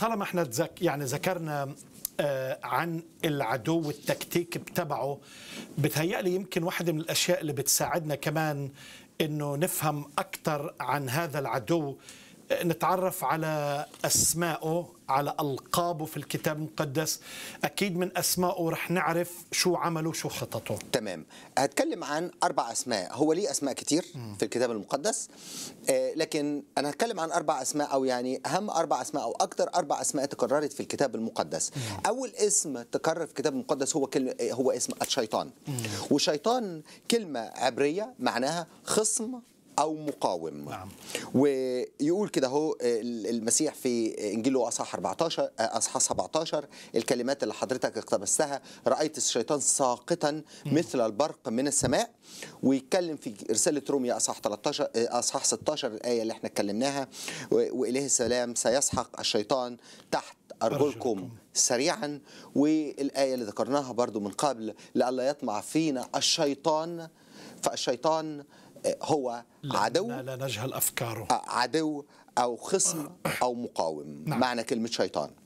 طالما احنا تذك يعني ذكرنا آه، عن العدو والتكتيك تبعه بتهيألي يمكن واحدة من الأشياء اللي بتساعدنا كمان أنه نفهم أكثر عن هذا العدو نتعرف على أسمائه على ألقابه في الكتاب المقدس أكيد من أسمائه رح نعرف شو عمله شو خططه تمام هتكلم عن أربع أسماء هو ليه أسماء كتير في الكتاب المقدس آه، لكن أنا هتكلم عن أربع أسماء أو يعني أهم أربع أسماء أو أكتر أربع أسماء تكررت في الكتاب المقدس أول اسم تكرر في الكتاب المقدس هو كلمة آه، هو اسم الشيطان وشيطان والشيطان كلمة عبرية معناها خصم او مقاوم نعم. ويقول كده اهو المسيح في انجيله اصحاح 14 آه، اصحاح 17 الكلمات اللي حضرتك اقتبستها رايت الشيطان ساقطا مثل البرق من السماء ويتكلم في رساله روميا اصحاح 13 آه، اصحاح 16 الايه اللي احنا اتكلمناها واليه السلام سيسحق الشيطان تحت أرجلكم سريعا والآية اللي ذكرناها برضو من قبل لئلا يطمع فينا الشيطان فالشيطان هو لا عدو لا نجهل أفكاره عدو أو خصم آه. أو مقاوم نعم. معنى كلمة شيطان